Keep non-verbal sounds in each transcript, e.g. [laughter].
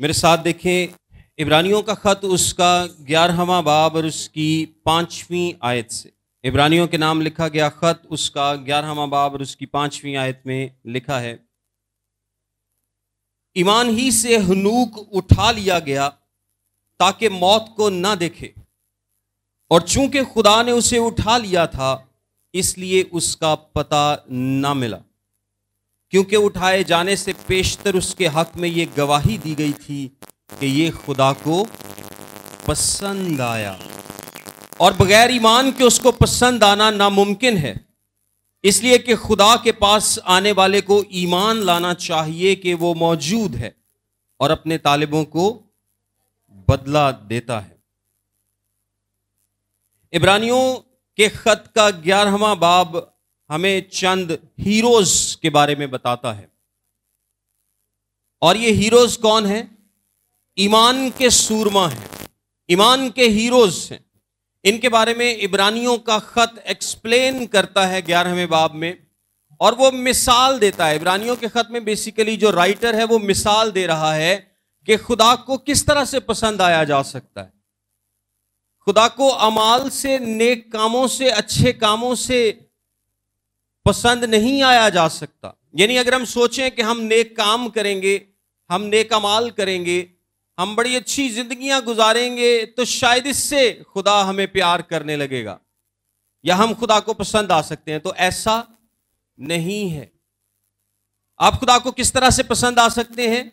मेरे साथ देखें इब्रानियों का ख़त उसका ग्यारहवा बाब और उसकी पांचवी आयत से इब्रानियों के नाम लिखा गया ख़त उसका ग्यारहवा बाब और उसकी पांचवी आयत में लिखा है ईमान ही से हनूक उठा लिया गया ताकि मौत को ना देखे और चूंकि खुदा ने उसे उठा लिया था इसलिए उसका पता ना मिला क्योंकि उठाए जाने से पेशतर उसके हक में ये गवाही दी गई थी कि ये खुदा को पसंद आया और बगैर ईमान के उसको पसंद आना नामुमकिन है इसलिए कि खुदा के पास आने वाले को ईमान लाना चाहिए कि वो मौजूद है और अपने तालिबों को बदला देता है इब्रानियों के ख़त का ग्यारहवा बाब हमें चंद हीरोज के बारे में बताता है और ये हीरोज कौन है ईमान के सूरमा हैं ईमान के हीरोज हैं इनके बारे में इब्रानियों का खत एक्सप्लेन करता है ग्यारहवें बाब में और वो मिसाल देता है इब्रानियों के खत में बेसिकली जो राइटर है वो मिसाल दे रहा है कि खुदा को किस तरह से पसंद आया जा सकता है खुदा को अमाल से नेक कामों से अच्छे कामों से पसंद नहीं आया जा सकता यानी अगर हम सोचें कि हम नेक काम करेंगे हम नेक अमाल करेंगे हम बड़ी अच्छी जिंदगियां गुजारेंगे तो शायद इससे खुदा हमें प्यार करने लगेगा या हम खुदा को पसंद आ सकते हैं तो ऐसा नहीं है आप खुदा को किस तरह से पसंद आ सकते हैं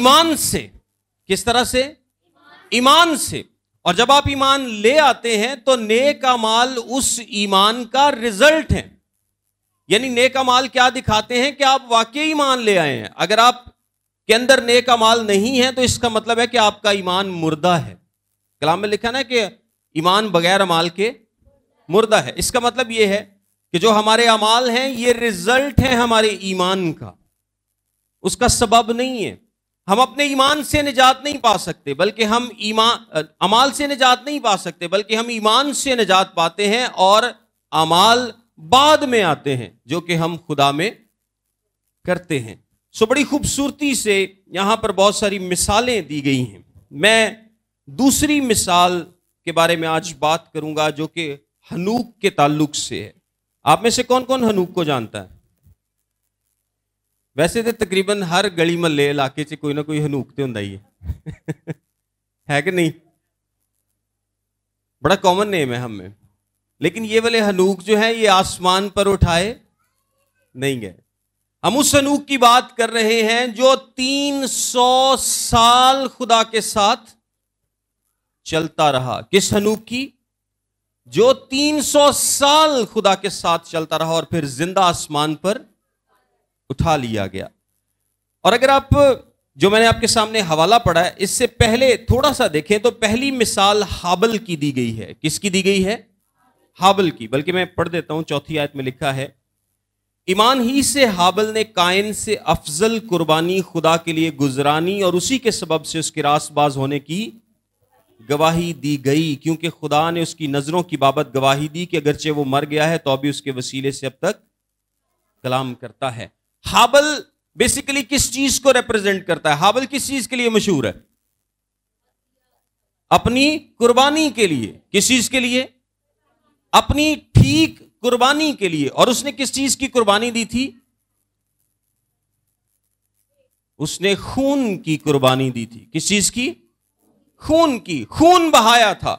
ईमान से किस तरह से ईमान से और जब आप ईमान ले आते हैं तो नेक अमाल उस ईमान का रिजल्ट है यानी नेक अमाल क्या दिखाते हैं कि आप वाकई ईमान ले आए हैं अगर आप के अंदर नेक अमाल नहीं है तो इसका मतलब है कि आपका ईमान मुर्दा है कलाम में लिखा ना कि ईमान बगैर अमाल के मुर्दा है इसका मतलब यह है कि जो हमारे अमाल हैं ये रिजल्ट है हमारे ईमान का उसका सबब नहीं है हम अपने ईमान से निजात नहीं पा सकते बल्कि हम ईमान अमाल से निजात नहीं पा सकते बल्कि हम ईमान से निजात पाते हैं और अमाल बाद में आते हैं जो कि हम खुदा में करते हैं सो बड़ी खूबसूरती से यहां पर बहुत सारी मिसालें दी गई हैं मैं दूसरी मिसाल के बारे में आज बात करूंगा जो कि हनूक के ताल्लुक से है आप में से कौन कौन हनूक को जानता है तो तकरीबन हर गली महल इलाके से कोई ना कोई हनूक तो ਤੇ ही है [laughs] है कि नहीं बड़ा कॉमन नेम है ਹੈ ਹਮੇ लेकिन ये वाले हनूक जो है ये आसमान पर उठाए नहीं गए हम उस हनूक की बात कर रहे हैं जो 300 साल खुदा के साथ चलता रहा किस हनूक की जो 300 साल खुदा के साथ चलता रहा और फिर जिंदा आसमान पर उठा लिया गया और अगर आप जो मैंने आपके सामने हवाला पढ़ा है इससे पहले थोड़ा सा देखें तो पहली मिसाल हाबल की दी गई है किसकी दी गई है हाबल की बल्कि मैं पढ़ देता हूं चौथी आयत में लिखा है ईमान ही से हाबल ने कायन से अफजल कुर्बानी खुदा के लिए गुजरानी और उसी के सबब से उसके रासबाज होने की गवाही दी गई क्योंकि खुदा ने उसकी नज़रों की बाबत गवाही दी कि अगरचे वो मर गया है तो अभी उसके वसीले से अब तक कलाम करता है हाबल बेसिकली किस चीज को रिप्रेजेंट करता है हाबल किस चीज के लिए मशहूर है अपनी कुर्बानी के लिए किस चीज के लिए अपनी ठीक कुर्बानी के लिए और उसने किस चीज की कुर्बानी दी थी उसने खून की कुर्बानी दी थी किस चीज की खून की खून बहाया था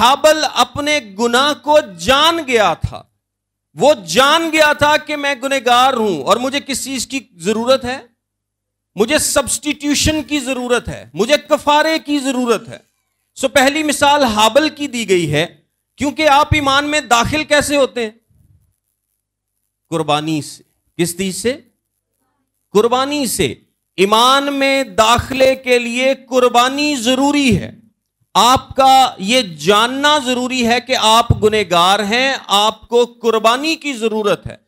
हाबल अपने गुनाह को जान गया था वो जान गया था कि मैं गुनेगार हूं और मुझे किस चीज की जरूरत है मुझे सब्सटीट्यूशन की जरूरत है मुझे कफारे की जरूरत है सो पहली मिसाल हाबल की दी गई है क्योंकि आप ईमान में दाखिल कैसे होते हैं कुर्बानी से किस चीज से कुर्बानी से ईमान में दाखिले के लिए कुर्बानी जरूरी है आपका यह जानना जरूरी है कि आप गुनेगार हैं आपको कुर्बानी की जरूरत है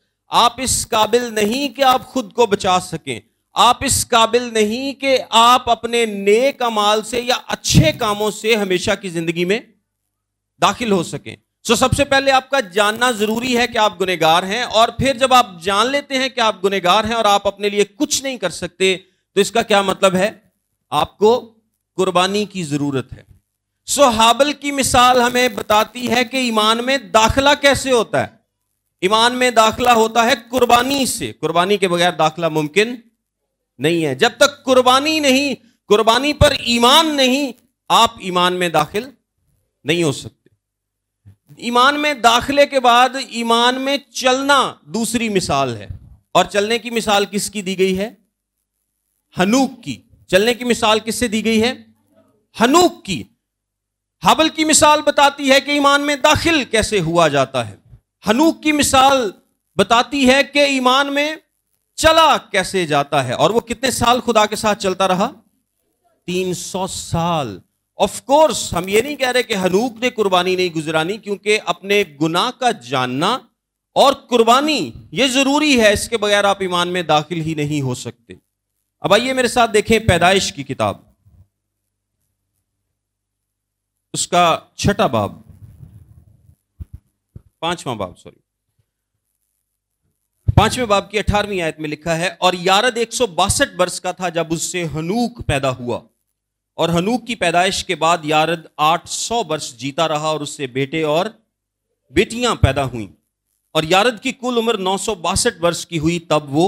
आप इस काबिल नहीं कि आप खुद को बचा सकें आप इस काबिल नहीं कि आप अपने नेक अमाल से या अच्छे कामों से हमेशा की जिंदगी में दाखिल हो सकें सो सबसे पहले आपका जानना जरूरी है कि आप गुनेगार हैं और फिर जब आप जान लेते हैं कि आप गुनेगार हैं और आप अपने लिए कुछ नहीं कर सकते तो इसका क्या मतलब है आपको कुर्बानी की जरूरत है सो हाबल की मिसाल हमें बताती है कि ईमान में दाखला कैसे होता है ईमान में दाखला होता है कुर्बानी से कुर्बानी के बगैर दाखला मुमकिन नहीं है जब तक कुर्बानी नहीं कुर्बानी पर ईमान नहीं आप ईमान में दाखिल नहीं हो सकते ईमान में दाखिले के बाद ईमान में चलना दूसरी मिसाल है और चलने की मिसाल किसकी दी गई है हनूक की चलने की मिसाल किससे दी गई है हनूक की हबल की मिसाल बताती है कि ईमान में दाखिल कैसे हुआ जाता है हनूक की मिसाल बताती है कि ईमान में चला कैसे जाता है और वो कितने साल खुदा के साथ चलता रहा तीन सौ साल ऑफ कोर्स हम ये नहीं कह रहे कि हनूक ने कुर्बानी नहीं गुजरानी क्योंकि अपने गुनाह का जानना और कुर्बानी ये ज़रूरी है इसके बगैर आप ईमान में दाखिल ही नहीं हो सकते अब आइए मेरे साथ देखें पैदाइश की किताब उसका छठा बाब पांचवा बाब सॉरी पांचवें बाब की अठारहवीं आयत में लिखा है और यारद एक सौ बासठ वर्ष का था जब उससे हनूक पैदा हुआ और हनूक की पैदाइश के बाद यारद 800 वर्ष जीता रहा और उससे बेटे और बेटियां पैदा हुईं और यारद की कुल उम्र नौ वर्ष की हुई तब वो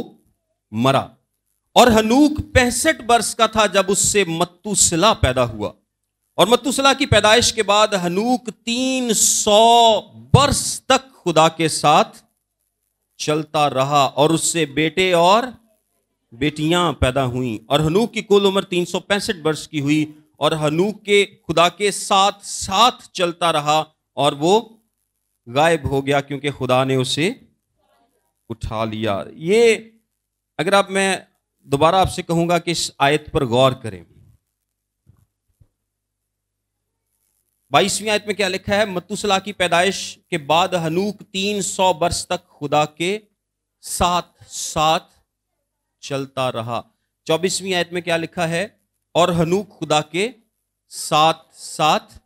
मरा और हनूक पैंसठ वर्ष का था जब उससे मत्तूसला पैदा हुआ और मत्तुसला की पैदाइश के बाद हनूक तीन सौ वर्ष तक खुदा के साथ चलता रहा और उससे बेटे और बेटियां पैदा हुई और हनूक की कुल उम्र तीन सौ पैंसठ वर्ष की हुई और हनूक के खुदा के साथ साथ चलता रहा और वो गायब हो गया क्योंकि खुदा ने उसे उठा लिया ये अगर आप मैं दोबारा आपसे कहूंगा कि इस आयत पर गौर करें बाईसवीं आयत में क्या लिखा है मतुसला की पैदाइश के बाद हनूक तीन सौ वर्ष तक खुदा के साथ साथ चलता रहा चौबीसवीं आयत में क्या लिखा है और हनूक खुदा के साथ साथ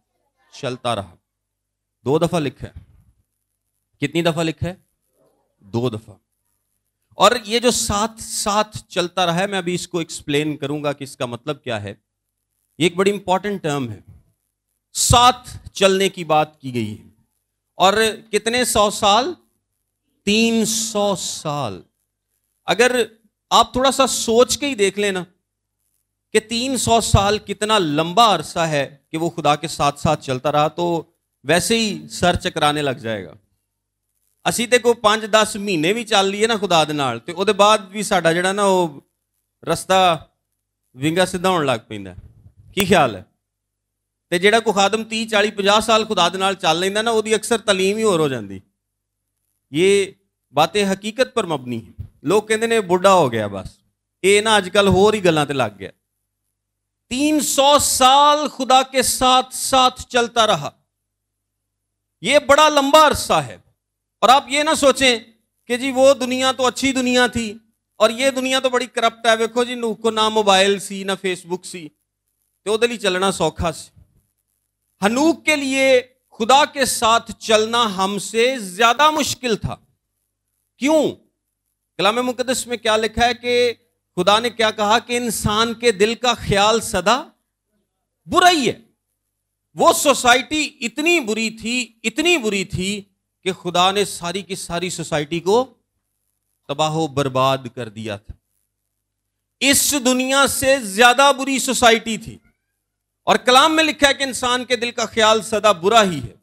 चलता रहा दो दफा लिखा है कितनी दफा लिखा है दो दफा और ये जो साथ साथ चलता रहा है मैं अभी इसको एक्सप्लेन करूंगा कि इसका मतलब क्या है ये एक बड़ी इंपॉर्टेंट टर्म है साथ चलने की बात की गई है और कितने सौ साल तीन सौ साल अगर आप थोड़ा सा सोच के ही देख लेना कि 300 साल कितना लंबा अरसा है कि वो खुदा के साथ साथ चलता रहा तो वैसे ही सर चकराने लग ਜਾਏਗਾ ਅਸੀਂ ਤੇ ਕੋ 5-10 ਮਹੀਨੇ ਵੀ ਚੱਲ ਲਈਏ ਨਾ ਖੁਦਾ ਦੇ ਨਾਲ ਤੇ ਉਹਦੇ ਬਾਅਦ ਵੀ ਸਾਡਾ ਜਿਹੜਾ ਨਾ ਉਹ ਰਸਤਾ ਵਿੰਗਾ ਸਿਧਾਉਣ ਲੱਗ ਪੈਂਦਾ ਕੀ ਖਿਆਲ ਹੈ ਤੇ ਜਿਹੜਾ ਕੋ ਖਾਦਮ 30 40 50 ਸਾਲ ਖੁਦਾ ਦੇ ਨਾਲ ਚੱਲ ਲੈਂਦਾ ਨਾ ਉਹਦੀ ਅਕਸਰ ਤਾਲੀਮ ਹੀ ਹੋਰ ਹੋ ਜਾਂਦੀ ਇਹ ਬਾतें ਹਕੀਕਤ ਪਰ ਮਬਨੀ ਹੈ ਲੋਕ ਕਹਿੰਦੇ बुढ़ा हो गया बस ये ना ਨਾ होर ही गलों ਗੱਲਾਂ लग गया तीन सौ साल खुदा के साथ साथ चलता रहा यह बड़ा लंबा अरसा है और आप ये ना सोचें कि जी वो दुनिया तो अच्छी दुनिया थी और ये दुनिया तो बड़ी करप्ट है वेखो जी को ना मोबाइल सी ना फेसबुक सी तो वो चलना सौखा से हनूक के लिए खुदा के साथ चलना हमसे ज्यादा मुश्किल था क्यों कलाम मुकदस में क्या लिखा है कि खुदा ने क्या कहा कि इंसान के दिल का ख्याल सदा बुरा ही है वो सोसाइटी इतनी बुरी थी इतनी बुरी थी कि खुदा ने सारी की सारी सोसाइटी को तबाह बर्बाद कर दिया था इस दुनिया से ज्यादा बुरी सोसाइटी थी और कलाम में लिखा है कि इंसान के दिल का ख्याल सदा बुरा ही है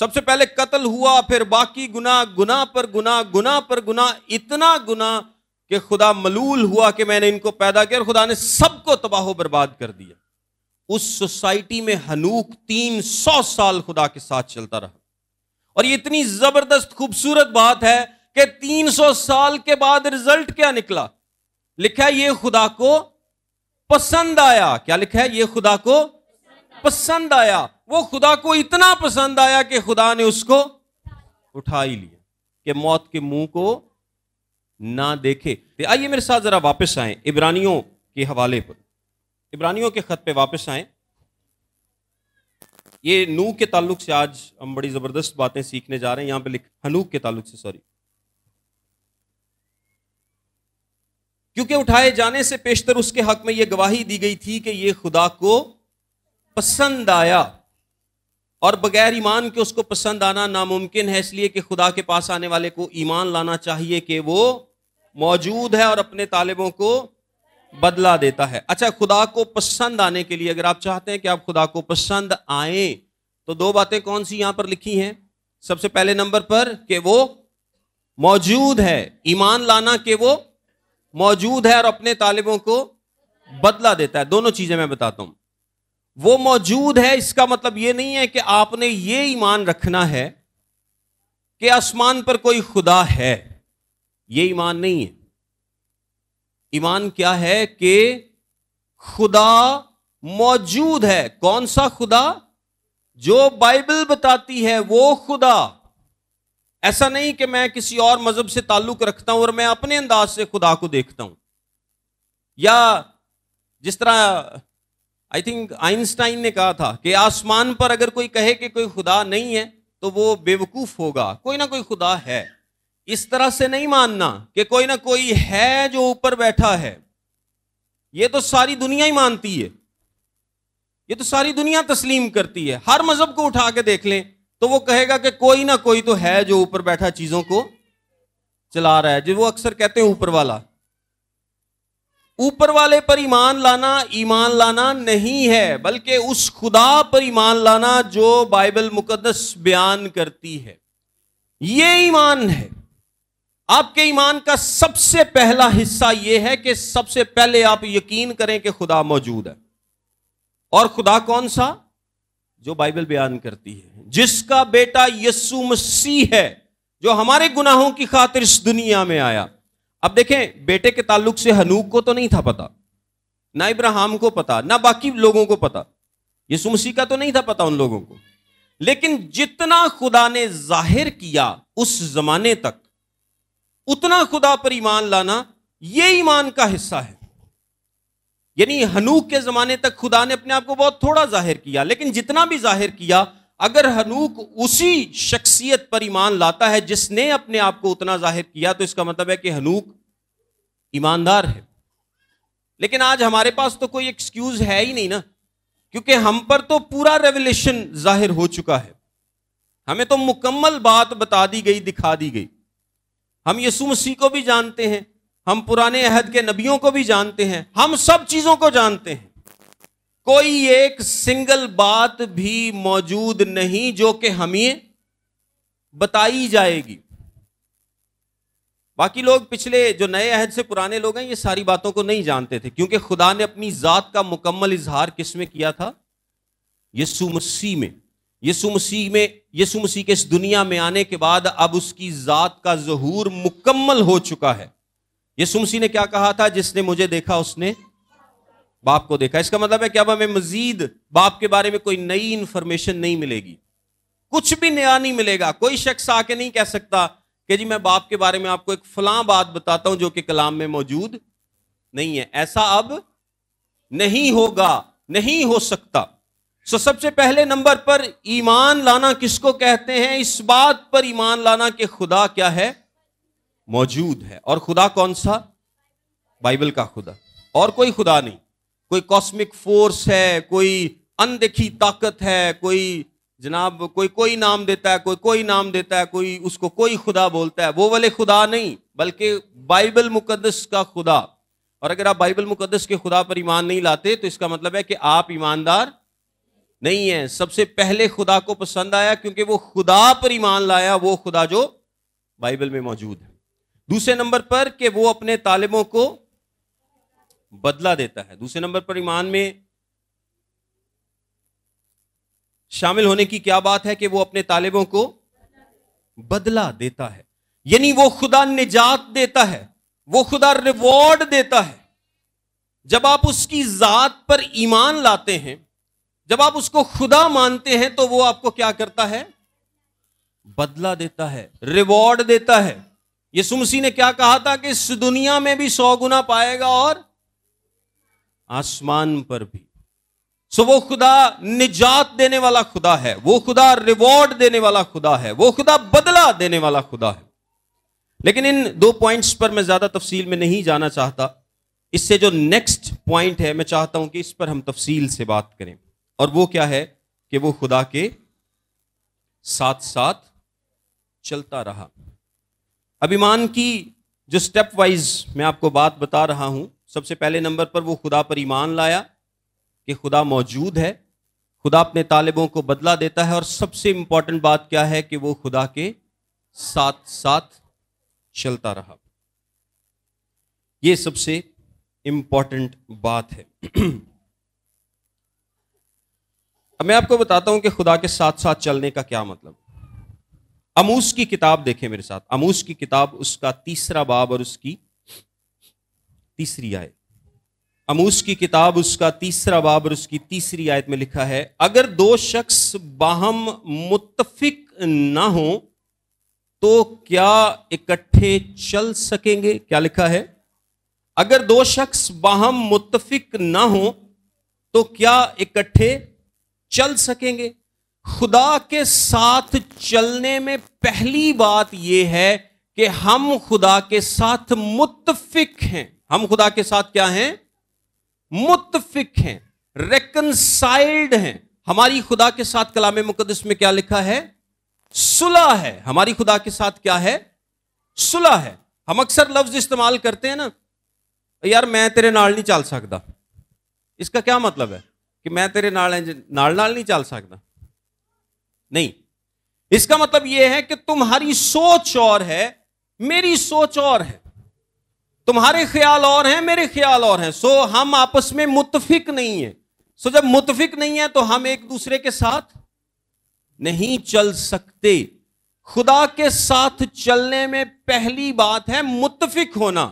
सबसे पहले कत्ल हुआ फिर बाकी गुना गुना पर गुना गुना पर गुना इतना गुना कि खुदा मलूल हुआ कि मैंने इनको पैदा किया और खुदा ने सबको तबाह बर्बाद कर दिया उस सोसाइटी में हनूक तीन सौ साल खुदा के साथ चलता रहा और ये इतनी जबरदस्त खूबसूरत बात है कि तीन सौ साल के बाद रिजल्ट क्या निकला लिखा है ये खुदा को पसंद आया क्या लिखा है ये खुदा को पसंद आया वो खुदा को इतना पसंद आया कि खुदा ने उसको उठा ही लिया कि मौत के मुंह को ना देखे तो आइए मेरे साथ जरा वापस आए इब्रानियों के हवाले पर इब्रानियों के खत पे वापस आए ये नू के ताल्लुक से आज हम बड़ी जबरदस्त बातें सीखने जा रहे हैं यहां पे लिख हनूक के ताल्लुक से सॉरी क्योंकि उठाए जाने से पेशतर उसके हक में यह गवाही दी गई थी कि यह खुदा को पसंद आया और बगैर ईमान के उसको पसंद आना नामुमकिन है इसलिए कि खुदा के पास आने वाले को ईमान लाना चाहिए कि वो मौजूद है और अपने तालिबों को बदला देता है अच्छा खुदा को पसंद आने के लिए अगर आप चाहते हैं कि आप खुदा को पसंद आए तो दो बातें कौन सी यहां पर लिखी हैं सबसे पहले नंबर पर कि वो मौजूद है ईमान लाना कि वो मौजूद है और अपने तालिबों को बदला देता है दोनों चीजें मैं बताता हूं वो मौजूद है इसका मतलब ये नहीं है कि आपने ये ईमान रखना है कि आसमान पर कोई खुदा है ये ईमान नहीं है ईमान क्या है कि खुदा मौजूद है कौन सा खुदा जो बाइबल बताती है वो खुदा ऐसा नहीं कि मैं किसी और मजहब से ताल्लुक रखता हूं और मैं अपने अंदाज से खुदा को देखता हूं या जिस तरह आई थिंक आइंस्टाइन ने कहा था कि आसमान पर अगर कोई कहे कि कोई खुदा नहीं है तो वो बेवकूफ होगा कोई ना कोई खुदा है इस तरह से नहीं मानना कि कोई ना कोई है जो ऊपर बैठा है ये तो सारी दुनिया ही मानती है ये तो सारी दुनिया तस्लीम करती है हर मजहब को उठा के देख लें तो वो कहेगा कि कोई ना कोई तो है जो ऊपर बैठा चीजों को चला रहा है जो वो अक्सर कहते हैं ऊपर वाला ऊपर वाले पर ईमान लाना ईमान लाना नहीं है बल्कि उस खुदा पर ईमान लाना जो बाइबल मुकदस बयान करती है ये ईमान है आपके ईमान का सबसे पहला हिस्सा यह है कि सबसे पहले आप यकीन करें कि खुदा मौजूद है और खुदा कौन सा जो बाइबल बयान करती है जिसका बेटा यस्सु मसीह है जो हमारे गुनाहों की खातिर इस दुनिया में आया अब देखें बेटे के ताल्लुक से हनूक को तो नहीं था पता ना इब्राहम को पता ना बाकी लोगों को पता यीशु मसीह का तो नहीं था पता उन लोगों को लेकिन जितना खुदा ने जाहिर किया उस जमाने तक उतना खुदा पर ईमान लाना यह ईमान का हिस्सा है यानी हनूक के जमाने तक खुदा ने अपने आप को बहुत थोड़ा जाहिर किया लेकिन जितना भी जाहिर किया अगर हनूक उसी शख्सियत पर ईमान लाता है जिसने अपने आप को उतना जाहिर किया तो इसका मतलब है कि हनूक ईमानदार है लेकिन आज हमारे पास तो कोई एक्सक्यूज है ही नहीं ना क्योंकि हम पर तो पूरा रेवलेशन जाहिर हो चुका है हमें तो मुकम्मल बात बता दी गई दिखा दी गई हम यसु मसीह को भी जानते हैं हम पुराने अहद के नबियों को भी जानते हैं हम सब चीज़ों को जानते हैं कोई एक सिंगल बात भी मौजूद नहीं जो कि हमें बताई जाएगी बाकी लोग पिछले जो नए अहद से पुराने लोग हैं ये सारी बातों को नहीं जानते थे क्योंकि खुदा ने अपनी ज़ात का मुकम्मल इजहार किस में किया था यसु मसीह में यसु मसीह में यसु मसीह के इस दुनिया में आने के बाद अब उसकी ज़ात का जहूर मुकम्मल हो चुका है यसु मसीह ने क्या कहा था जिसने मुझे देखा उसने बाप को देखा इसका मतलब है कि अब हमें मजीद बाप के बारे में कोई नई इंफॉर्मेशन नहीं मिलेगी कुछ भी नया नहीं मिलेगा कोई शख्स आके नहीं कह सकता कि जी मैं बाप के बारे में आपको एक फलां बात बताता हूं जो कि कलाम में मौजूद नहीं है ऐसा अब नहीं होगा नहीं हो सकता सो सबसे पहले नंबर पर ईमान लाना किसको कहते हैं इस बात पर ईमान लाना कि खुदा क्या है मौजूद है और खुदा कौन सा बाइबल का खुदा और कोई खुदा नहीं कोई कॉस्मिक फोर्स है कोई अनदेखी ताकत है कोई जनाब कोई कोई नाम देता है कोई कोई नाम देता है कोई उसको कोई खुदा बोलता है वो वाले खुदा नहीं बल्कि बाइबल मुकदस का खुदा और अगर आप बाइबल मुकदस के खुदा पर ईमान नहीं लाते तो इसका मतलब है कि आप ईमानदार नहीं है सबसे पहले खुदा को पसंद आया क्योंकि वो खुदा पर ईमान लाया वो खुदा जो बाइबल में मौजूद है दूसरे नंबर पर कि वो अपने तालिबों को बदला देता है दूसरे नंबर पर ईमान में शामिल होने की क्या बात है कि वो अपने तालिबों को बदला देता है यानी वो खुदा निजात देता है वो खुदा रिवॉर्ड देता है जब आप उसकी जात पर ईमान लाते हैं जब आप उसको खुदा मानते हैं तो वो आपको क्या करता है बदला देता है रिवॉर्ड देता है यीशु मसीह ने क्या कहा था कि इस दुनिया में भी सौ गुना पाएगा और आसमान पर भी सो वो खुदा निजात देने वाला खुदा है वो खुदा रिवॉर्ड देने वाला खुदा है वो खुदा बदला देने वाला खुदा है लेकिन इन दो पॉइंट्स पर मैं ज्यादा तफसील में नहीं जाना चाहता इससे जो नेक्स्ट पॉइंट है मैं चाहता हूं कि इस पर हम तफसील से बात करें और वो क्या है कि वो खुदा के साथ साथ चलता रहा अभिमान की जो स्टेप वाइज मैं आपको बात बता रहा हूं सबसे पहले नंबर पर वो खुदा पर ईमान लाया कि खुदा मौजूद है खुदा अपने तालिबों को बदला देता है और सबसे इंपॉर्टेंट बात क्या है कि वो खुदा के साथ साथ चलता रहा ये सबसे इंपॉर्टेंट बात है अब मैं आपको बताता हूं कि खुदा के साथ साथ चलने का क्या मतलब अमूस की किताब देखें मेरे साथ अमूस की किताब उसका तीसरा बाब और उसकी तीसरी आयत अमूस की किताब उसका तीसरा बाब और उसकी तीसरी आयत में लिखा है अगर दो शख्स बाहम मुतफिक ना हो तो क्या इकट्ठे चल सकेंगे क्या लिखा है अगर दो शख्स बाहम मुतफिक ना हो तो क्या इकट्ठे चल सकेंगे खुदा के साथ चलने में पहली बात यह है कि हम खुदा के साथ मुतफिक हैं हम खुदा के साथ क्या हैं मुतफिक हैं रेकनसाइल्ड हैं हमारी खुदा के साथ कलाम मुकदस में क्या लिखा है सुलह है हमारी खुदा के साथ क्या है सुलह है हम अक्सर लफ्ज इस्तेमाल करते हैं ना यार मैं तेरे नाल नहीं चल सकता इसका क्या मतलब है कि मैं तेरे नाल नाल नाल नहीं चल सकता नहीं इसका मतलब यह है कि तुम्हारी सोच और है मेरी सोच और है तुम्हारे ख्याल और हैं मेरे ख्याल और हैं सो हम आपस में मुतफिक नहीं है सो जब मुतफिक नहीं है तो हम एक दूसरे के साथ नहीं चल सकते खुदा के साथ चलने में पहली बात है मुतफिक होना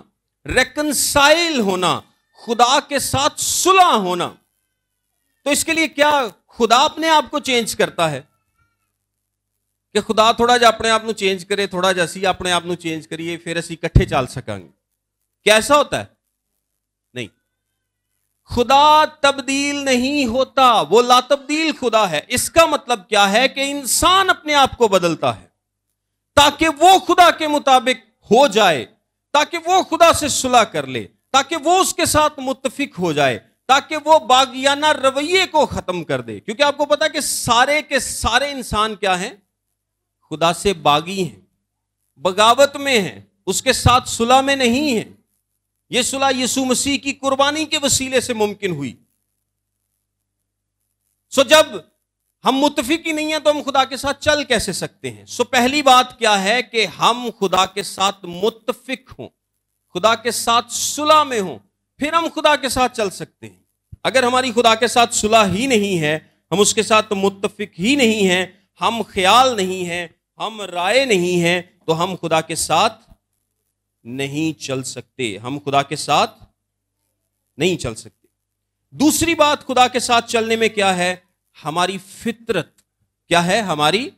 रेकनसाइल होना खुदा के साथ सुलह होना तो इसके लिए क्या खुदा अपने आप को चेंज करता है कि खुदा थोड़ा जा अपने आप को चेंज करे थोड़ा जा ਅਸੀਂ ਆਪਣੇ ਆਪ ਨੂੰ ਚੇਂਜ ਕਰੀਏ ਫਿਰ ਅਸੀਂ ਇਕੱਠੇ ਚੱਲ कैसा होता है नहीं खुदा तब्दील नहीं होता वो ला तब्दील खुदा है इसका मतलब क्या है कि इंसान अपने आप को बदलता है ताकि वो खुदा के मुताबिक हो जाए ताकि वो खुदा से सुलह कर ले ताकि वो उसके साथ मुतफिक हो जाए ताकि वो बागियाना रवैये को खत्म कर दे क्योंकि आपको पता है कि सारे के सारे इंसान क्या हैं खुदा से बागी हैं बगावत में हैं उसके साथ सुलह में नहीं है ये सुलह यीशु मसीह की कुर्बानी के वसीले से मुमकिन हुई सो जब हम मुतफिक ही नहीं है तो हम खुदा के साथ चल कैसे सकते हैं सो पहली बात क्या है कि हम खुदा के साथ मुतफिक हों खुदा के साथ सुलह में हों फिर हम खुदा के साथ चल सकते हैं अगर हमारी खुदा के साथ सुलह ही नहीं है हम उसके साथ मुतफिक ही नहीं हैं हम ख्याल नहीं हैं हम राय नहीं हैं तो हम खुदा के साथ नहीं चल सकते हम खुदा के साथ नहीं चल सकते दूसरी बात खुदा के साथ चलने में क्या है हमारी फितरत क्या है हमारी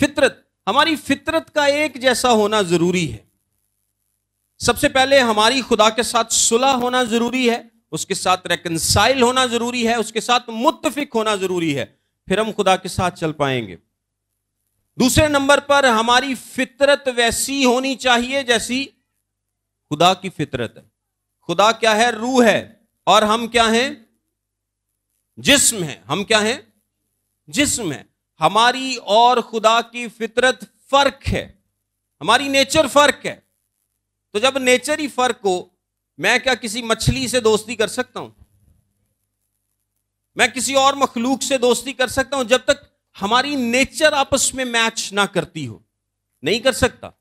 फितरत हमारी फितरत का एक जैसा होना जरूरी है सबसे पहले हमारी खुदा के साथ सुलह होना जरूरी है उसके साथ रेकनसाइल होना जरूरी है उसके साथ मुतफिक होना जरूरी है फिर हम खुदा के साथ चल पाएंगे दूसरे नंबर पर हमारी फितरत वैसी होनी चाहिए जैसी खुदा की फितरत है खुदा क्या है रूह है और हम क्या हैं जिस्म है हम क्या हैं जिस्म है हमारी और खुदा की फितरत फर्क है हमारी नेचर फर्क है तो जब नेचर ही फर्क हो मैं क्या किसी मछली से दोस्ती कर सकता हूं मैं किसी और मखलूक से दोस्ती कर सकता हूं जब तक हमारी नेचर आपस में मैच ना करती हो नहीं कर सकता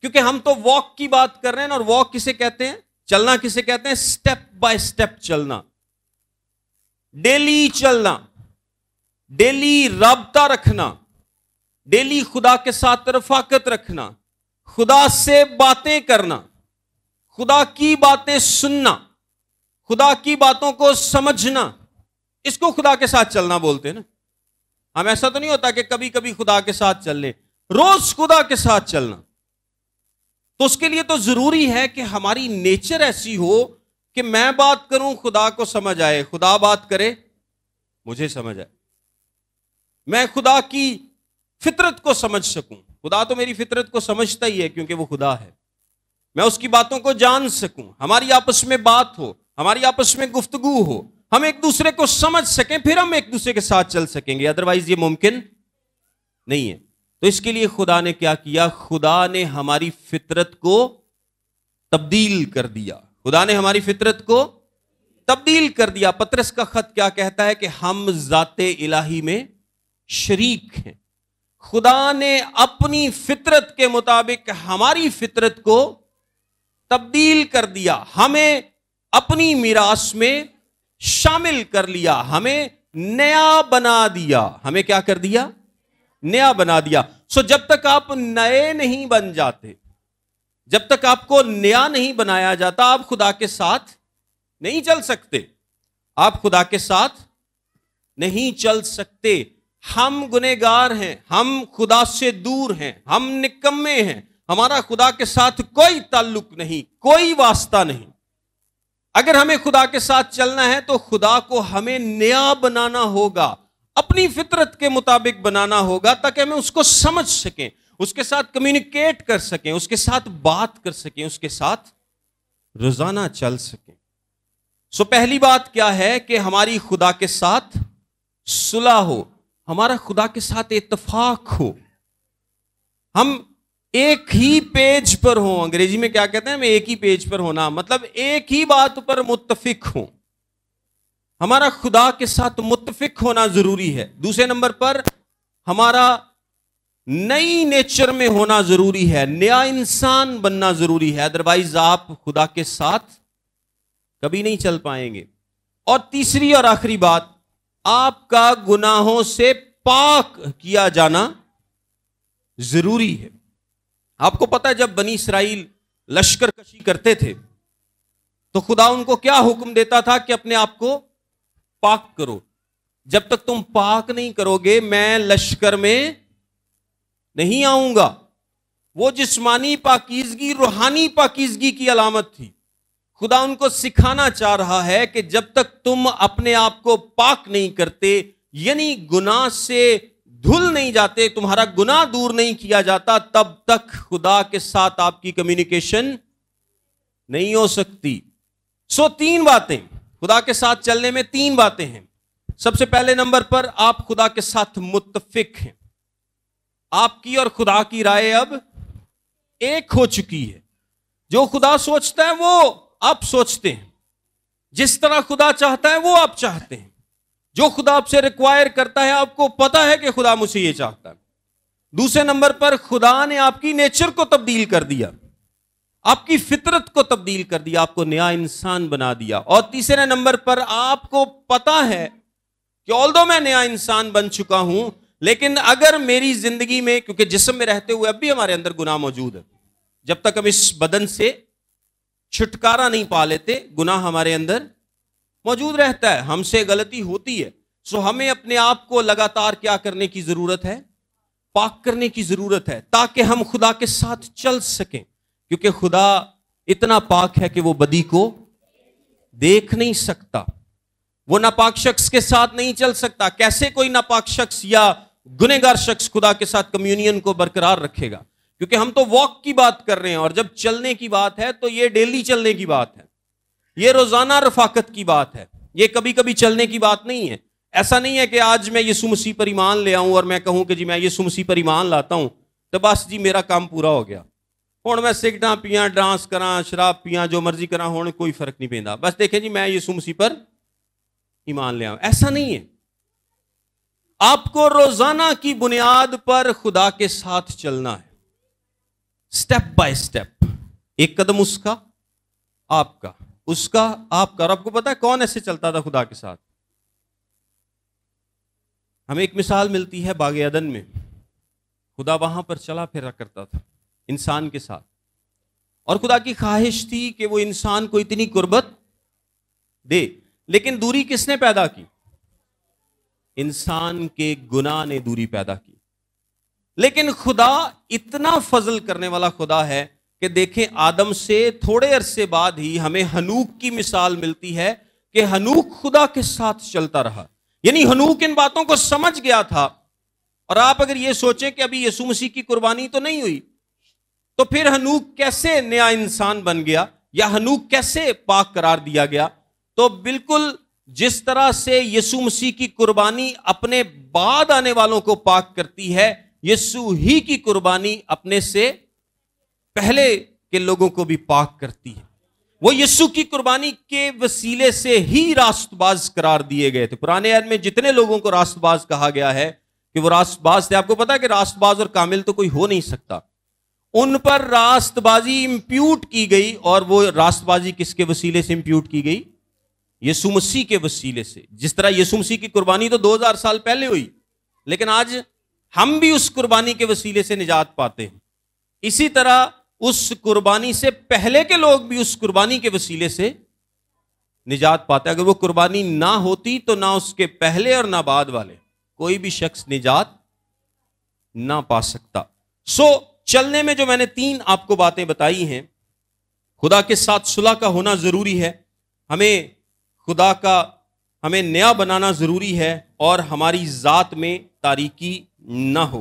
क्योंकि हम तो वॉक की बात कर रहे हैं और वॉक किसे कहते हैं चलना किसे कहते हैं स्टेप बाय स्टेप चलना डेली चलना डेली रबता रखना डेली खुदा के साथ रफाकत रखना खुदा से बातें करना खुदा की बातें सुनना खुदा की बातों को समझना इसको खुदा के साथ चलना बोलते हैं ना हम ऐसा तो नहीं होता कि कभी कभी खुदा के साथ चल रोज खुदा के साथ चलना तो उसके लिए तो ज़रूरी है कि हमारी नेचर ऐसी हो कि मैं बात करूं खुदा को समझ आए खुदा बात करे मुझे समझ आए मैं खुदा की फितरत को समझ सकूं खुदा तो मेरी फितरत को समझता ही है क्योंकि वो खुदा है मैं उसकी बातों को जान सकूं हमारी आपस में बात हो हमारी आपस में गुफ्तगु हो हम एक दूसरे को समझ सकें फिर हम एक दूसरे के साथ चल सकेंगे अदरवाइज ये मुमकिन नहीं है तो इसके लिए खुदा ने क्या किया खुदा ने हमारी फितरत को तब्दील कर दिया खुदा ने हमारी फितरत को तब्दील कर दिया पत्रस का खत क्या कहता है कि हम जाते इलाही में शरीक हैं खुदा ने अपनी फितरत के मुताबिक हमारी फितरत को तब्दील कर दिया हमें अपनी मीरास में शामिल कर लिया हमें नया बना दिया हमें क्या कर दिया नया बना दिया सो जब तक आप नए नहीं बन जाते जब तक आपको नया नहीं बनाया जाता आप खुदा के साथ नहीं चल सकते आप खुदा के साथ नहीं चल सकते हम गुनेगार हैं हम खुदा से दूर हैं हम निकम्मे हैं हमारा खुदा के साथ कोई ताल्लुक नहीं कोई वास्ता नहीं अगर हमें खुदा के साथ चलना है तो खुदा को हमें नया बनाना होगा अपनी फितरत के मुताबिक बनाना होगा ताकि हमें उसको समझ सकें उसके साथ कम्युनिकेट कर सकें उसके साथ बात कर सकें उसके साथ रोजाना चल सकें सो पहली बात क्या है कि हमारी खुदा के साथ सुलह हो हमारा खुदा के साथ इतफाक हो हम एक ही पेज पर हो अंग्रेजी में क्या कहते हैं हम एक ही पेज पर होना मतलब एक ही बात पर मुतफिक हों हमारा खुदा के साथ मुतफिक होना ज़रूरी है दूसरे नंबर पर हमारा नई नेचर में होना ज़रूरी है नया इंसान बनना ज़रूरी है अदरवाइज आप खुदा के साथ कभी नहीं चल पाएंगे और तीसरी और आखिरी बात आपका गुनाहों से पाक किया जाना ज़रूरी है आपको पता है जब बनी इसराइल लश्कर कशी करते थे तो खुदा उनको क्या हुक्म देता था कि अपने आप को पाक करो जब तक तुम पाक नहीं करोगे मैं लश्कर में नहीं आऊंगा वो जिस्मानी पाकिजगी रूहानी पाकिजगी की अलामत थी खुदा उनको सिखाना चाह रहा है कि जब तक तुम अपने आप को पाक नहीं करते यानी गुनाह से धुल नहीं जाते तुम्हारा गुनाह दूर नहीं किया जाता तब तक खुदा के साथ आपकी कम्युनिकेशन नहीं हो सकती सो तीन बातें खुदा के साथ चलने में तीन बातें हैं सबसे पहले नंबर पर आप खुदा के साथ मुतफिक हैं आपकी और खुदा की राय अब एक हो चुकी है जो खुदा सोचता है वो आप सोचते हैं जिस तरह खुदा चाहता है वो आप चाहते हैं जो खुदा आपसे रिक्वायर करता है आपको पता है कि खुदा मुझसे ये चाहता है दूसरे नंबर पर खुदा ने आपकी नेचर को तब्दील कर दिया आपकी फितरत को तब्दील कर दिया आपको नया इंसान बना दिया और तीसरे नंबर पर आपको पता है कि ऑल दो मैं नया इंसान बन चुका हूं लेकिन अगर मेरी जिंदगी में क्योंकि जिसम में रहते हुए अब भी हमारे अंदर गुना मौजूद है जब तक हम इस बदन से छुटकारा नहीं पा लेते गुनाह हमारे अंदर मौजूद रहता है हमसे गलती होती है सो हमें अपने आप को लगातार क्या करने की जरूरत है पाक करने की जरूरत है ताकि हम खुदा के साथ चल सकें क्योंकि खुदा इतना पाक है कि वो बदी को देख नहीं सकता वो नापाक शख्स के साथ नहीं चल सकता कैसे कोई नापाक शख्स या गुनेगार शख्स खुदा के साथ कम्युनियन को बरकरार रखेगा क्योंकि हम तो वॉक की बात कर रहे हैं और जब चलने की बात है तो ये डेली चलने की बात है ये रोजाना रफाकत की बात है ये कभी कभी चलने की बात नहीं है ऐसा नहीं है कि आज मैं यीशु मसीह पर ईमान ले आऊं और मैं कहूं कि जी मैं यीशु मसीह पर ईमान लाता हूं तो बस जी मेरा काम पूरा हो गया ਹੁਣ ਮੈਂ ਸਿਗਟਾਂ ਪੀਆਂ ਡਾਂਸ ਕਰਾਂ ਸ਼ਰਾਬ ਪੀਆਂ ਜੋ ਮਰਜ਼ੀ ਕਰਾਂ ਹੁਣ ਕੋਈ ਫਰਕ ਨਹੀਂ ਪੈਂਦਾ ਬਸ ਦੇਖੇ ਜੀ ਮੈਂ ਯਿਸੂ ਮਸੀਹ ਪਰ ईमान ले आओ ऐसा नहीं है आपको रोजाना की बुनियाद पर खुदा के साथ चलना है स्टेप बाय स्टेप एक कदम उसका आपका उसका आपका और आपको पता है कौन ऐसे चलता था खुदा के साथ हमें एक मिसाल मिलती है बाग अदन में खुदा वहां पर चला फिरा करता था इंसान के साथ और खुदा की ख्वाहिश थी कि वो इंसान को इतनी कुर्बत दे लेकिन दूरी किसने पैदा की इंसान के गुनाह ने दूरी पैदा की लेकिन खुदा इतना फजल करने वाला खुदा है कि देखें आदम से थोड़े अरसे बाद ही हमें हनूक की मिसाल मिलती है कि हनूक खुदा के साथ चलता रहा यानी हनूक इन बातों को समझ गया था और आप अगर ये सोचें कि अभी यसु मसीह की कुर्बानी तो नहीं हुई तो फिर हनूक कैसे नया इंसान बन गया या हनूक कैसे पाक करार दिया गया तो बिल्कुल जिस तरह से यीशु मसीह की कुर्बानी अपने बाद आने वालों को पाक करती है यीशु ही की कुर्बानी अपने से पहले के लोगों को भी पाक करती है वो यीशु की कुर्बानी के वसीले से ही रास्तबाज करार दिए गए थे पुराने याद में जितने लोगों को रास्तबाज कहा गया है कि वो रास्तबाज थे आपको पता है कि रास्तबाज और कामिल तो कोई हो नहीं सकता उन पर रास्तबाजी इम्प्यूट की गई और वो रास्तबाजी किसके वसीले से इम्प्यूट की गई यीशु मसीह के वसीले से जिस तरह यीशु मसीह की कुर्बानी तो 2000 साल पहले हुई लेकिन आज हम भी उस कुर्बानी के वसीले से निजात पाते हैं इसी तरह उस कुर्बानी से पहले के लोग भी उस कुर्बानी के वसीले से निजात पाते अगर वो कुर्बानी ना होती तो ना उसके पहले और ना बाद वाले कोई भी शख्स निजात ना पा सकता सो so, चलने में जो मैंने तीन आपको बातें बताई हैं खुदा के साथ सुलह का होना ज़रूरी है हमें खुदा का हमें नया बनाना ज़रूरी है और हमारी ज़ात में तारीकी ना हो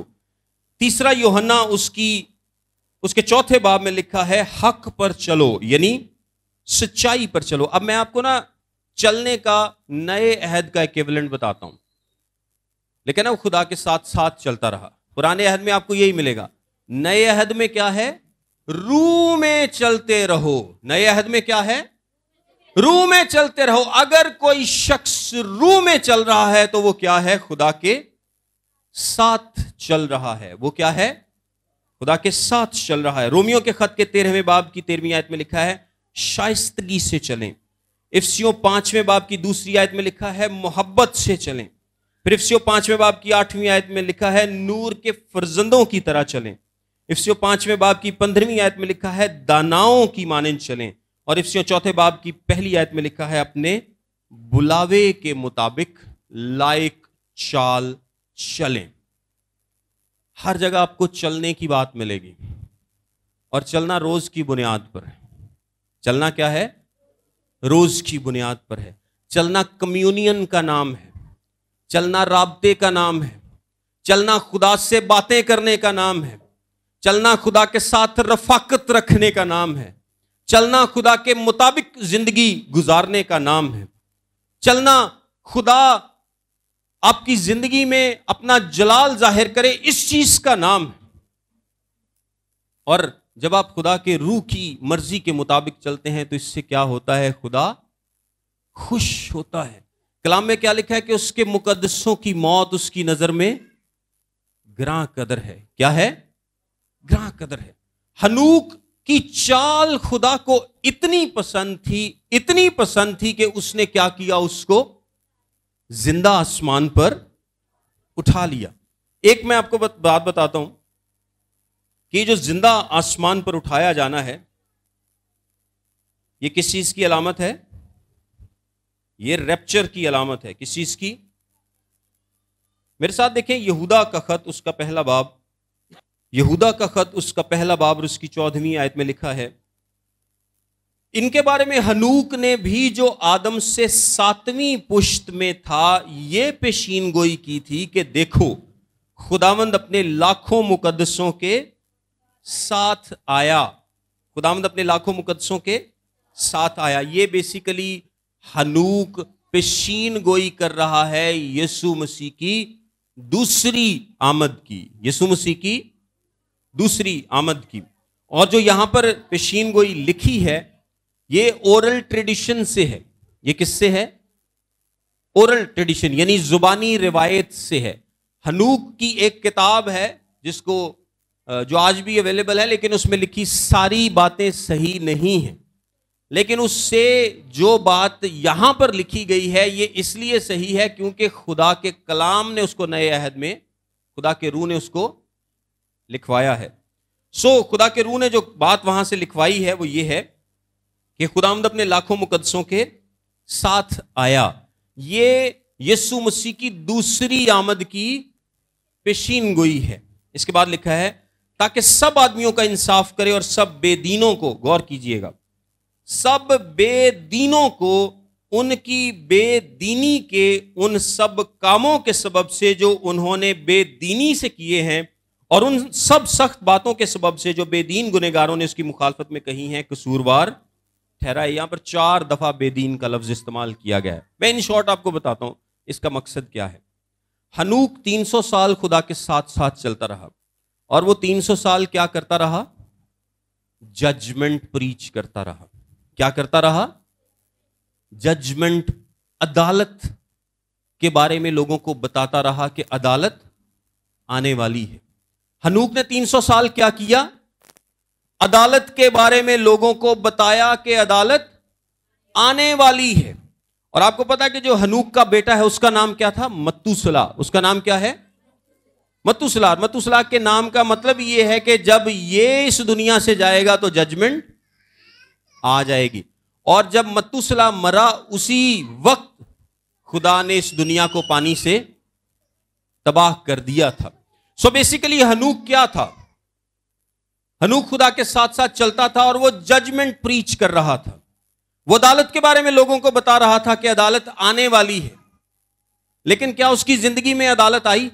तीसरा योहन्ना उसकी उसके चौथे बाब में लिखा है हक पर चलो यानी सच्चाई पर चलो अब मैं आपको ना चलने का नए अहद का इक्विवेलेंट बताता हूं लेकिन अब खुदा के साथ साथ चलता रहा पुराने अहद में आपको यही मिलेगा नए अहद में क्या है रू में चलते रहो नए अहद में क्या है रू में चलते रहो अगर कोई शख्स रू में चल रहा है तो वो क्या है खुदा के साथ चल रहा है वो क्या है खुदा के साथ चल रहा है रोमियो के खत के तेरहवें बाब की तेरहवीं आयत में लिखा है शाइस्तगी से चलें इफ्सियों पांचवें बाब की दूसरी आयत में लिखा है मोहब्बत से चलें फिर इफ्सियों पांचवें बाब की आठवीं आयत में लिखा है नूर के फर्जंदों की तरह चलें इफ्सियो पांचवें बाब की पंद्रहवीं आयत में लिखा है दानाओं की माने चलें और इफ्सियो चौथे बाब की पहली आयत में लिखा है अपने बुलावे के मुताबिक लायक चाल चलें हर जगह आपको चलने की बात मिलेगी और चलना रोज की बुनियाद पर है चलना क्या है रोज की बुनियाद पर है चलना कम्युनियन का नाम है चलना राबते का नाम है चलना खुदा से बातें करने का नाम है चलना खुदा के साथ रफाकत रखने का नाम है चलना खुदा के मुताबिक जिंदगी गुजारने का नाम है चलना खुदा आपकी जिंदगी में अपना जलाल जाहिर करे इस चीज का नाम है और जब आप खुदा के रूह की मर्जी के मुताबिक चलते हैं तो इससे क्या होता है खुदा खुश होता है कलाम में क्या लिखा है कि उसके मुकदसों की मौत उसकी नजर में ग्रां कदर है क्या है ग्राह कदर है हनूक की चाल खुदा को इतनी पसंद थी इतनी पसंद थी कि उसने क्या किया उसको जिंदा आसमान पर उठा लिया एक मैं आपको बात बताता हूं कि जो जिंदा आसमान पर उठाया जाना है यह किस चीज की अलामत है यह रेप्चर की अलामत है किस चीज की मेरे साथ देखें यहूदा का खत उसका पहला बाब यहूदा का खत उसका पहला बाब उसकी चौदहवीं आयत में लिखा है इनके बारे में हनूक ने भी जो आदम से सातवीं पुश्त में था यह पेशीन गोई की थी कि देखो खुदावंद अपने लाखों मुकदसों के साथ आया खुदामंद अपने लाखों मुकदसों के साथ आया ये बेसिकली हनूक पेशीन गोई कर रहा है यीशु मसीह की दूसरी आमद की यीशु मसीह की दूसरी आमद की और जो यहाँ पर पेशीन गोई लिखी है ये ओरल ट्रेडिशन से है ये किससे है ओरल ट्रेडिशन यानी जुबानी रिवायत से है हनूक की एक किताब है जिसको जो आज भी अवेलेबल है लेकिन उसमें लिखी सारी बातें सही नहीं हैं लेकिन उससे जो बात यहाँ पर लिखी गई है ये इसलिए सही है क्योंकि खुदा के कलाम ने उसको नए अहद में खुदा के रूह ने उसको लिखवाया है सो so, खुदा के रू ने जो बात वहां से लिखवाई है वो ये है कि खुदामद अपने लाखों मुकदसों के साथ आया ये यस्सु मसीह की दूसरी आमद की पेशीन गोई है इसके बाद लिखा है ताकि सब आदमियों का इंसाफ करे और सब बेदीनों को गौर कीजिएगा सब बेदीनों को उनकी बेदीनी के उन सब कामों के सबब से जो उन्होंने बेदीनी से किए हैं और उन सब सख्त बातों के सबब से जो बेदीन गुनेगारों ने उसकी मुखालफत में कही हैं कसूरवार ठहरा है पर चार दफ़ा बेदीन का लफ्ज़ इस्तेमाल किया गया है मैं इन शॉर्ट आपको बताता हूं इसका मकसद क्या है हनूक 300 साल खुदा के साथ साथ चलता रहा और वो 300 साल क्या करता रहा जजमेंट प्रीच करता रहा क्या करता रहा जजमेंट अदालत के बारे में लोगों को बताता रहा कि अदालत आने वाली है हनूक ने 300 साल क्या किया अदालत के बारे में लोगों को बताया कि अदालत आने वाली है और आपको पता है कि जो हनूक का बेटा है उसका नाम क्या था मत्तूसला उसका नाम क्या है मत्तूसला मत्तूसला के नाम का मतलब यह है कि जब ये इस दुनिया से जाएगा तो जजमेंट आ जाएगी और जब मत्तूसला मरा उसी वक्त खुदा ने इस दुनिया को पानी से तबाह कर दिया था सो so बेसिकली हनूक क्या था हनूक खुदा के साथ साथ चलता था और वो जजमेंट प्रीच कर रहा था वो अदालत के बारे में लोगों को बता रहा था कि अदालत आने वाली है लेकिन क्या उसकी जिंदगी में अदालत आई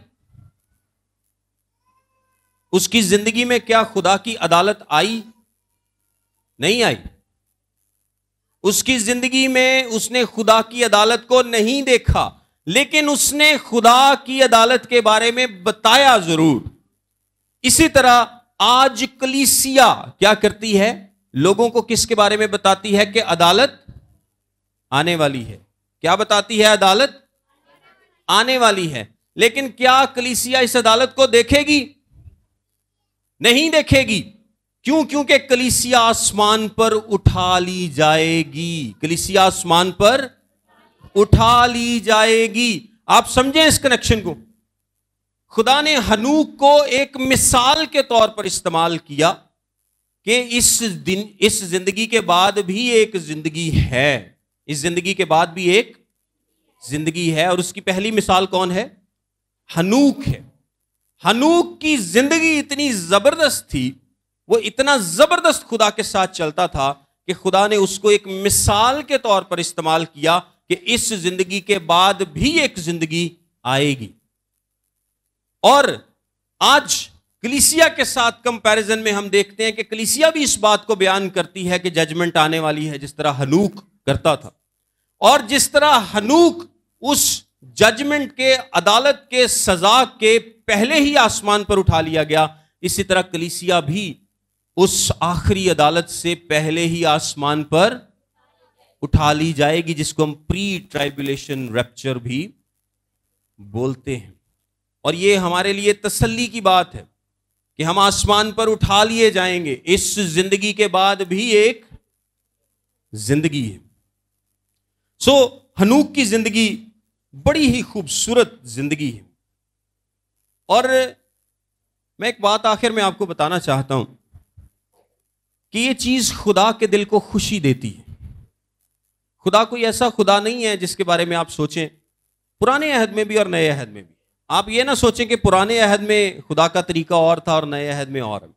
उसकी जिंदगी में क्या खुदा की अदालत आई नहीं आई उसकी जिंदगी में उसने खुदा की अदालत को नहीं देखा लेकिन उसने खुदा की अदालत के बारे में बताया जरूर इसी तरह आज कलीसिया क्या करती है लोगों को किसके बारे में बताती है कि अदालत आने वाली है क्या बताती है अदालत आने वाली है लेकिन क्या कलीसिया इस अदालत को देखेगी नहीं देखेगी क्यों क्योंकि कलीसिया आसमान पर उठा ली जाएगी कलीसिया आसमान पर उठा ली जाएगी आप समझें इस कनेक्शन को खुदा ने हनूक को एक मिसाल के तौर पर इस्तेमाल किया कि इस दिन इस जिंदगी के बाद भी एक जिंदगी है इस जिंदगी के बाद भी एक जिंदगी है और उसकी पहली मिसाल कौन है हनूक है हनूक की जिंदगी इतनी जबरदस्त थी वो इतना जबरदस्त खुदा के साथ चलता था कि खुदा ने उसको एक मिसाल के तौर पर इस्तेमाल किया कि इस जिंदगी के बाद भी एक जिंदगी आएगी और आज कलिसिया के साथ कंपैरिजन में हम देखते हैं कि कलिसिया भी इस बात को बयान करती है कि जजमेंट आने वाली है जिस तरह हनूक करता था और जिस तरह हनूक उस जजमेंट के अदालत के सजा के पहले ही आसमान पर उठा लिया गया इसी तरह कलिसिया भी उस आखिरी अदालत से पहले ही आसमान पर उठा ली जाएगी जिसको हम प्री ट्राइबुलेशन रैप्चर भी बोलते हैं और ये हमारे लिए तसल्ली की बात है कि हम आसमान पर उठा लिए जाएंगे इस जिंदगी के बाद भी एक जिंदगी है सो so, हनूक की जिंदगी बड़ी ही खूबसूरत जिंदगी है और मैं एक बात आखिर में आपको बताना चाहता हूं कि ये चीज खुदा के दिल को खुशी देती है खुदा कोई ऐसा खुदा नहीं है जिसके बारे में आप सोचें पुराने अहद में भी और नए अहद में भी आप ये ना सोचें कि पुराने अहद में खुदा का तरीका और था और नए अहद में और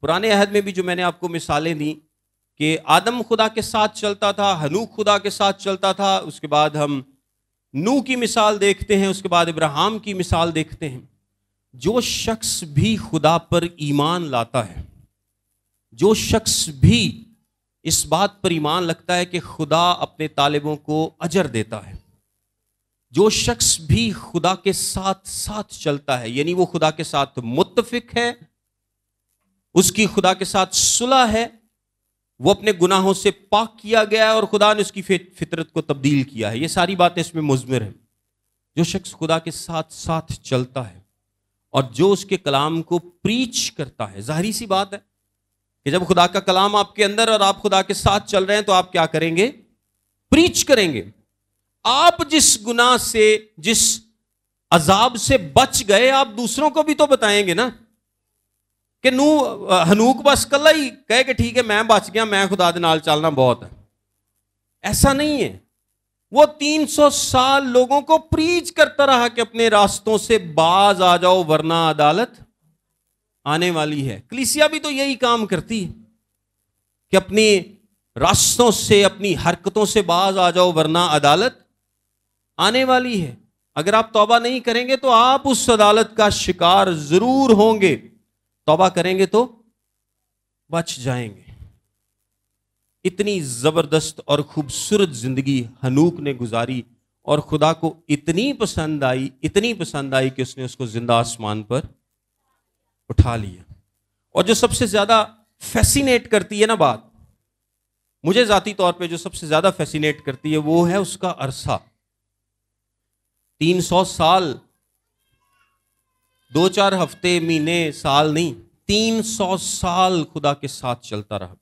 पुराने अहद में भी जो मैंने आपको मिसालें दी कि आदम खुदा के साथ चलता था हनूक खुदा के साथ चलता था उसके बाद हम नू की मिसाल देखते हैं उसके बाद इब्राहम की मिसाल देखते हैं जो शख्स भी खुदा पर ईमान लाता है जो शख्स भी इस बात पर ईमान लगता है कि खुदा अपने तालिबों को अजर देता है जो शख्स भी खुदा के साथ साथ चलता है यानी वो खुदा के साथ मुतफिक है उसकी खुदा के साथ सुलह है वो अपने गुनाहों से पाक किया गया है और खुदा ने उसकी फितरत को तब्दील किया है ये सारी बातें इसमें मुजमिर है जो शख्स खुदा के साथ साथ चलता है और जो उसके कलाम को प्रीच करता है जाहरी सी बात है कि जब खुदा का कलाम आपके अंदर और आप खुदा के साथ चल रहे हैं तो आप क्या करेंगे प्रीच करेंगे आप जिस गुनाह से जिस अजाब से बच गए आप दूसरों को भी तो बताएंगे ना कि नू हनूक बस कला ही कहे कि ठीक है मैं बच गया मैं खुदा के नाल चलना बहुत है ऐसा नहीं है वो 300 साल लोगों को प्रीच करता रहा कि अपने रास्तों से बाज आ जाओ वरना अदालत आने वाली है क्लिसिया भी तो यही काम करती है कि अपने रास्तों से अपनी हरकतों से बाज आ जाओ वरना अदालत आने वाली है अगर आप तौबा नहीं करेंगे तो आप उस अदालत का शिकार जरूर होंगे तौबा करेंगे तो बच जाएंगे इतनी ज़बरदस्त और खूबसूरत ज़िंदगी हनूक ने गुजारी और खुदा को इतनी पसंद आई इतनी पसंद आई कि उसने उसको जिंदा आसमान पर उठा लिया और जो सबसे ज़्यादा फैसिनेट करती है ना बात मुझे ज़ाती तौर पे जो सबसे ज़्यादा फैसिनेट करती है वो है उसका अरसा 300 साल दो चार हफ्ते महीने साल नहीं 300 साल खुदा के साथ चलता रहा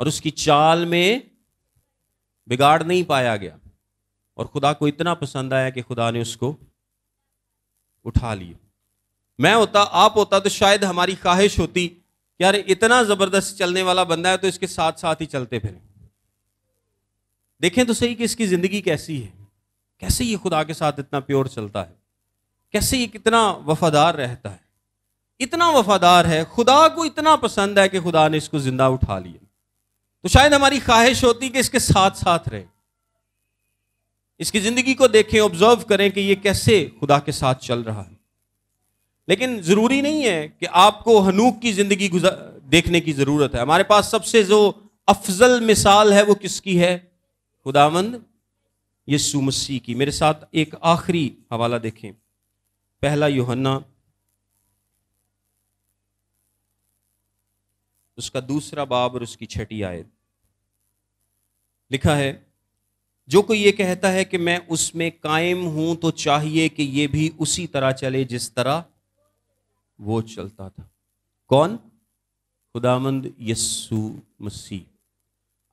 और उसकी चाल में बिगाड़ नहीं पाया गया और खुदा को इतना पसंद आया कि खुदा ने उसको उठा लिया मैं होता आप होता तो शायद हमारी ख्वाहिश होती यार इतना ज़बरदस्त चलने वाला बंदा है तो इसके साथ साथ ही चलते फिरें देखें तो सही कि इसकी ज़िंदगी कैसी है कैसे ये खुदा के साथ इतना प्योर चलता है कैसे ये कितना वफादार रहता है इतना वफादार है खुदा को इतना पसंद है कि खुदा ने इसको ज़िंदा उठा लिया तो शायद हमारी ख्वाहिश होती कि इसके साथ साथ रहे इसकी ज़िंदगी को देखें ऑब्जर्व करें कि ये कैसे खुदा के साथ चल रहा है लेकिन ज़रूरी नहीं है कि आपको हनूक की ज़िंदगी देखने की ज़रूरत है हमारे पास सबसे जो अफजल मिसाल है वो किसकी है खुदावंद यीशु मसीह की मेरे साथ एक आखिरी हवाला देखें पहला योहन्ना उसका दूसरा बाब और उसकी छठी आयत लिखा है जो कोई ये कहता है कि मैं उसमें कायम हूं तो चाहिए कि ये भी उसी तरह चले जिस तरह वो चलता था कौन खुदामंद यस्सु मसीह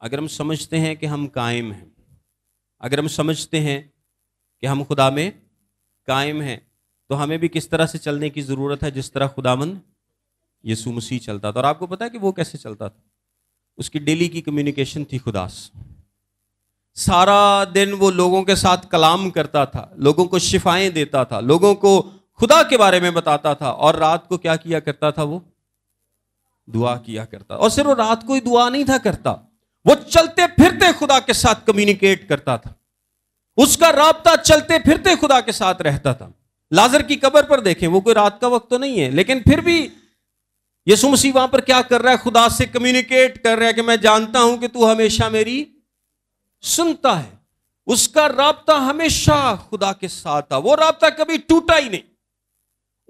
अगर हम समझते हैं कि हम कायम हैं अगर हम समझते हैं कि हम खुदा में कायम हैं तो हमें भी किस तरह से चलने की ज़रूरत है जिस तरह खुदामंद यसु मसीह चलता था और आपको पता है कि वो कैसे चलता था उसकी डेली की कम्युनिकेशन थी खुदास सारा दिन वो लोगों के साथ कलाम करता था लोगों को शिफाएं देता था लोगों को खुदा के बारे में बताता था और रात को क्या किया करता था वो दुआ किया करता और सिर्फ रात को ही दुआ नहीं था करता वो चलते फिरते खुदा के साथ कम्युनिकेट करता था उसका रबता चलते फिरते खुदा के साथ रहता था लाजर की कबर पर देखें वो कोई रात का वक्त तो नहीं है लेकिन फिर भी यीशु मसीह वहां पर क्या कर रहा है खुदा से कम्युनिकेट कर रहा है कि मैं जानता हूं कि तू हमेशा मेरी सुनता है उसका रबता हमेशा खुदा के साथ था वो रबता कभी टूटा ही नहीं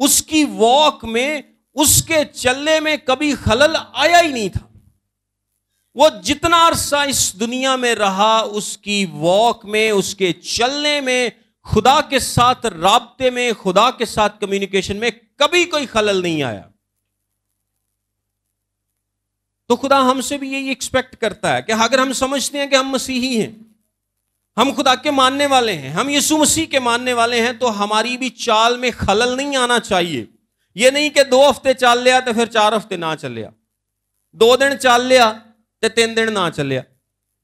उसकी वॉक में उसके चलने में कभी खलल आया ही नहीं था वो जितना अरसा इस दुनिया में रहा उसकी वॉक में उसके चलने में खुदा के साथ रबते में खुदा के साथ कम्युनिकेशन में कभी कोई खलल नहीं आया तो खुदा हमसे भी यही एक्सपेक्ट करता है कि अगर हम समझते हैं कि हम मसीही हैं हम खुदा के मानने वाले हैं हम यीशु मसीह के मानने वाले हैं तो हमारी भी चाल में खलल नहीं आना चाहिए ये नहीं कि दो हफ्ते चल लिया तो फिर चार हफ्ते ना चलिया दो दिन चल लिया तो तीन दिन ना चलिया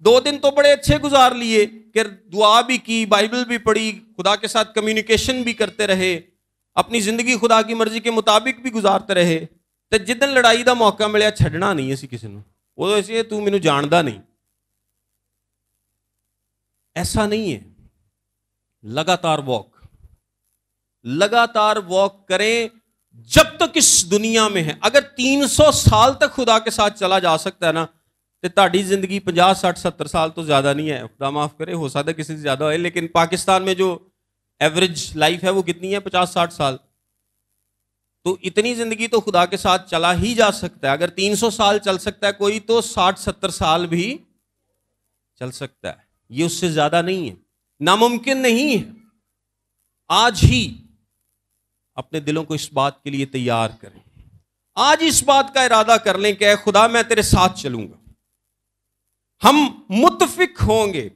दो दिन तो बड़े अच्छे गुजार लिए कि दुआ भी की बाइबल भी पढ़ी खुदा के साथ कम्युनिकेशन भी करते रहे अपनी ज़िंदगी खुदा की मर्ज़ी के मुताबिक भी गुजारते रहे तो जिदन लड़ाई का मौका मिले छड़ना नहीं असी किसी को वो तो तू मैनू जानता नहीं ऐसा नहीं है लगातार वॉक लगातार वॉक करें जब तक इस दुनिया में है अगर 300 साल तक खुदा के साथ चला जा सकता है ना तो ताड़ी जिंदगी 50 60 70 साल तो ज़्यादा नहीं है खुदा माफ़ करे हो सकता है किसी से ज़्यादा है लेकिन पाकिस्तान में जो एवरेज लाइफ है वो कितनी है 50 60 साल तो इतनी ज़िंदगी तो खुदा के साथ चला ही जा सकता है अगर 300 साल चल सकता है कोई तो 60 70 साल भी चल सकता है ये उससे ज्यादा नहीं है नामुमकिन नहीं है आज ही अपने दिलों को इस बात के लिए तैयार करें आज इस बात का इरादा कर लें कि खुदा मैं तेरे साथ चलूंगा हम मुतफिक होंगे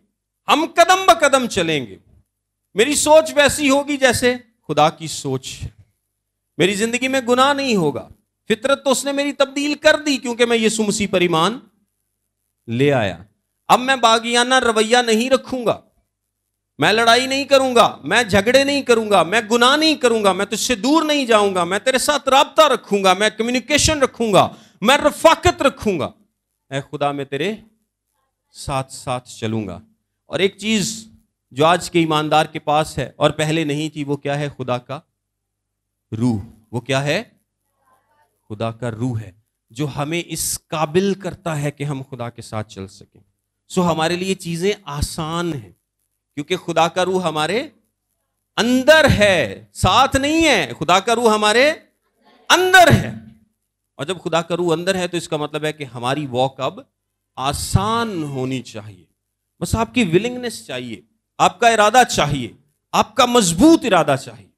हम कदम ब कदम चलेंगे मेरी सोच वैसी होगी जैसे खुदा की सोच मेरी जिंदगी में गुनाह नहीं होगा फितरत तो उसने मेरी तब्दील कर दी क्योंकि मैं यीशु मसीह पर ईमान ले आया अब मैं बागियाना रवैया नहीं रखूंगा मैं लड़ाई नहीं करूंगा मैं झगड़े नहीं करूंगा मैं गुनाह नहीं करूंगा मैं तुझसे दूर नहीं जाऊंगा मैं तेरे साथ रबता रखूंगा मैं कम्युनिकेशन रखूंगा मैं रफाकत रखूंगा ऐ खुदा में तेरे साथ साथ चलूंगा और एक चीज जो आज के ईमानदार के पास है और पहले नहीं थी वो क्या है खुदा का रूह वो क्या है खुदा का रूह है जो हमें इस काबिल करता है कि हम खुदा के साथ चल सकें सो हमारे लिए चीजें आसान हैं क्योंकि खुदा का रूह हमारे अंदर है साथ नहीं है खुदा का रूह हमारे अंदर है और जब खुदा का रूह अंदर है तो इसका मतलब है कि हमारी वॉक अब आसान होनी चाहिए बस आपकी विलिंगनेस चाहिए आपका इरादा चाहिए आपका मजबूत इरादा चाहिए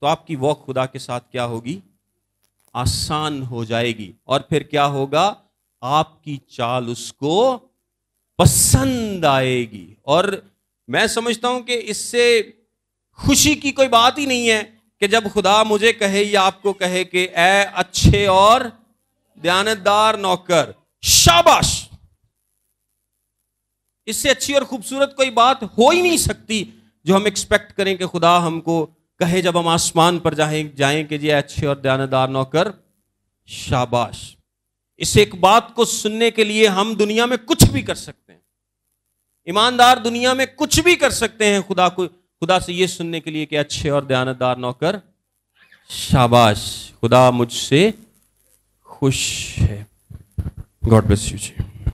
तो आपकी वॉक खुदा के साथ क्या होगी आसान हो जाएगी और फिर क्या होगा आपकी चाल उसको पसंद आएगी और मैं समझता हूं कि इससे खुशी की कोई बात ही नहीं है कि जब खुदा मुझे कहे या आपको कहे कि ए अच्छे और दयानतदार नौकर शाबाश इससे अच्छी और खूबसूरत कोई बात हो ही नहीं सकती जो हम एक्सपेक्ट करें कि खुदा हमको कहे जब हम आसमान पर जाए जाएं कि जी अच्छे और दयानतदार नौकर शाबाश इस एक बात को सुनने के लिए हम दुनिया में कुछ भी कर सकते हैं ईमानदार दुनिया में कुछ भी कर सकते हैं खुदा को खुदा से यह सुनने के लिए कि अच्छे और दयानतदार नौकर शाबाश खुदा मुझसे खुश है गॉड ब्लेस यू जी